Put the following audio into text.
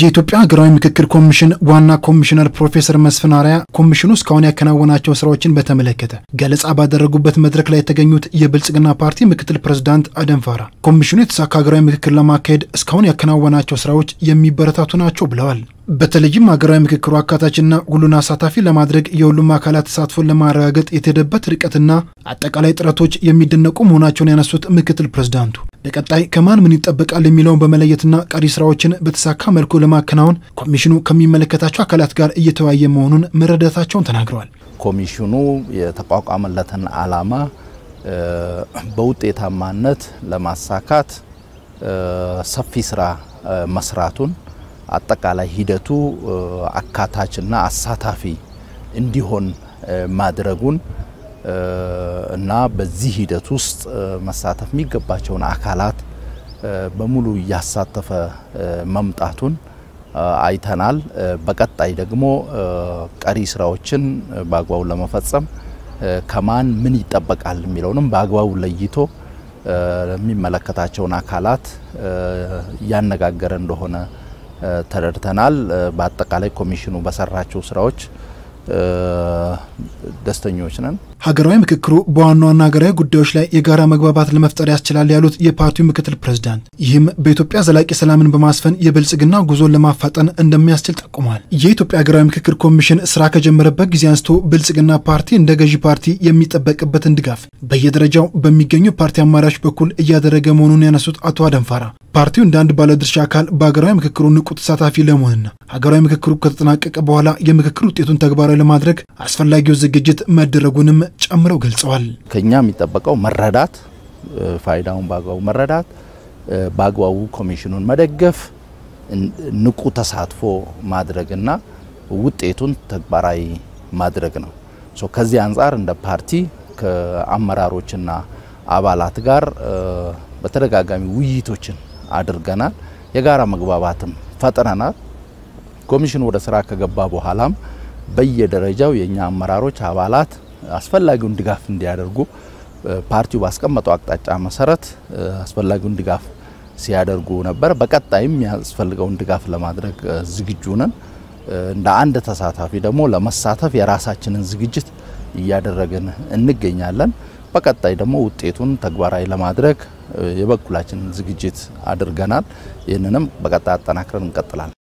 የኢትዮጵያ ሀገራዊ ምክክር ኮሚሽን ዋና ኮሚሽነር ፕሮፌሰር መስፍን አርአያ ኮሚሽኑ እስካሁን ያከናወናቸው ስራዎችን በተመለከተ ገለጻ ባደረጉበት መድረክ ላይ የተገኙት የብልጽግና ፓርቲ ምክትል ፕሬዝዳንት አደም ፋራ ኮሚሽኑ የተሳካ ሀገራዊ ምክክር ለማካሄድ እስካሁን ያከናወናቸው ስራዎች የሚበረታቱ ናቸው ብለዋል። በተለይም ሀገራዊ ምክክሩ አካታችና ሁሉን አሳታፊ ለማድረግ የሁሉም አካላት ተሳትፎን ለማረጋገጥ የተደበት ርቀትና አጠቃላይ ጥረቶች የሚደነቁ መሆናቸውን ያነሱት ምክትል ፕሬዝዳንቱ በቀጣይ ከማን ምን ይጠበቃል የሚለውን በመለየትና ቀሪ ስራዎችን በተሳካ መልኩ ለማከናወን ኮሚሽኑ ከሚመለከታቸው አካላት ጋር እየተወያየ መሆኑን መረዳታቸውን ተናግረዋል። ኮሚሽኑ የተቋቋመለትን ዓላማ በውጤታማነት ለማሳካት ሰፊ ስራ መስራቱን አጠቃላይ ሂደቱ አካታችና አሳታፊ እንዲሆን ማድረጉን እና በዚህ ሂደት ውስጥ መሳተፍ የሚገባቸውን አካላት በሙሉ እያሳተፈ መምጣቱን አይተናል። በቀጣይ ደግሞ ቀሪ ስራዎችን በአግባቡ ለመፈጸም ከማን ምን ይጠበቃል የሚለውንም በአግባቡ ለይቶ የሚመለከታቸውን አካላት እያነጋገረ እንደሆነ ተረድተናል። በአጠቃላይ ኮሚሽኑ በሰራቸው ስራዎች ደስተኞች ነን። ሀገራዊ ምክክሩ በዋና ዋና ሀገራዊ ጉዳዮች ላይ የጋራ መግባባት ለመፍጠር ያስችላል ያሉት የፓርቲው ምክትል ፕሬዝዳንት፣ ይህም በኢትዮጵያ ዘላቂ ሰላምን በማስፈን የብልጽግና ጉዞን ለማፋጠን እንደሚያስችል ጠቁሟል። የኢትዮጵያ ሀገራዊ ምክክር ኮሚሽን ስራ ከጀመረበት ጊዜ አንስቶ ብልጽግና ፓርቲ እንደ ገዢ ፓርቲ የሚጠበቅበትን ድጋፍ በየደረጃው በሚገኙ ፓርቲ አማራጮች በኩል እያደረገ መሆኑን ያነሱት አቶ አደንፋራ ፓርቲው እንደ አንድ ባለድርሻ አካል በሀገራዊ ምክክሩ ንቁ ተሳታፊ ለመሆንና ሀገራዊ ምክክሩ ከተጠናቀቀ በኋላ የምክክር ውጤቱን ተግባራዊ ለማድረግ አስፈላጊው ዝግጅት መደረጉንም ጨምረው ገልጸዋል። ከኛ የሚጠበቀው መረዳት፣ ፋይዳውን በአግባቡ መረዳት፣ በአግባቡ ኮሚሽኑን መደገፍ፣ ንቁ ተሳትፎ ማድረግና ውጤቱን ተግባራዊ ማድረግ ነው። ከዚህ አንጻር እንደ ፓርቲ ከአመራሮችና አባላት ጋር በተደጋጋሚ ውይይቶችን አድርገናል። የጋራ መግባባትም ፈጥረናል። ኮሚሽኑ ወደ ስራ ከገባ በኋላም በየደረጃው የእኛ አመራሮች አባላት አስፈላጊውን ድጋፍ እንዲያደርጉ ፓርቲው ባስቀመጠው አቅጣጫ መሰረት አስፈላጊውን ድጋፍ ሲያደርጉ ነበር። በቀጣይም የሚያስፈልገውን ድጋፍ ለማድረግ ዝግጁ ነን። እንደ አንድ ተሳታፊ ደግሞ ለመሳተፍ የራሳችንን ዝግጅት እያደረግን እንገኛለን። በቀጣይ ደግሞ ውጤቱን ተግባራዊ ለማድረግ የበኩላችንን ዝግጅት አድርገናል። ይህንንም በቀጣይ አጠናክረን እንቀጥላለን።